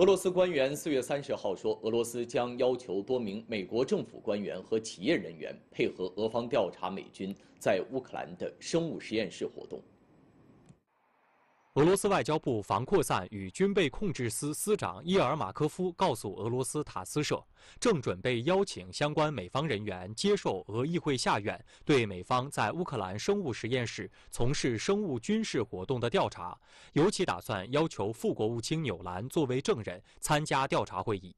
俄罗斯官员四月三十号说，俄罗斯将要求多名美国政府官员和企业人员配合俄方调查美军在乌克兰的生物实验室活动。俄罗斯外交部防扩散与军备控制司司长伊尔马科夫告诉俄罗斯塔斯社，正准备邀请相关美方人员接受俄议会下院对美方在乌克兰生物实验室从事生物军事活动的调查，尤其打算要求副国务卿纽兰作为证人参加调查会议。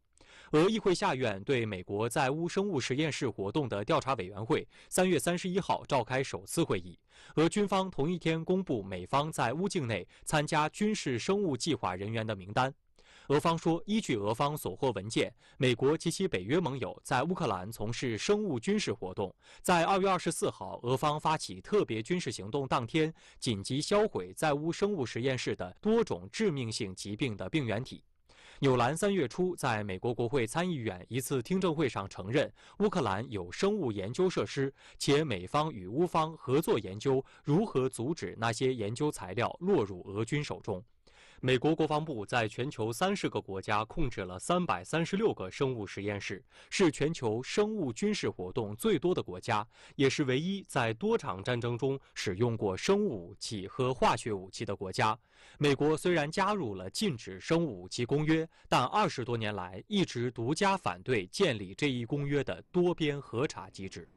俄议会下院对美国在乌生物实验室活动的调查委员会三月三十一号召开首次会议。俄军方同一天公布美方在乌境内参加军事生物计划人员的名单。俄方说，依据俄方所获文件，美国及其北约盟友在乌克兰从事生物军事活动。在二月二十四号，俄方发起特别军事行动当天，紧急销毁在乌生物实验室的多种致命性疾病的病原体。纽兰三月初在美国国会参议员一次听证会上承认，乌克兰有生物研究设施，且美方与乌方合作研究如何阻止那些研究材料落入俄军手中。美国国防部在全球三十个国家控制了三百三十六个生物实验室，是全球生物军事活动最多的国家，也是唯一在多场战争中使用过生物武器和化学武器的国家。美国虽然加入了禁止生物武器公约，但二十多年来一直独家反对建立这一公约的多边核查机制。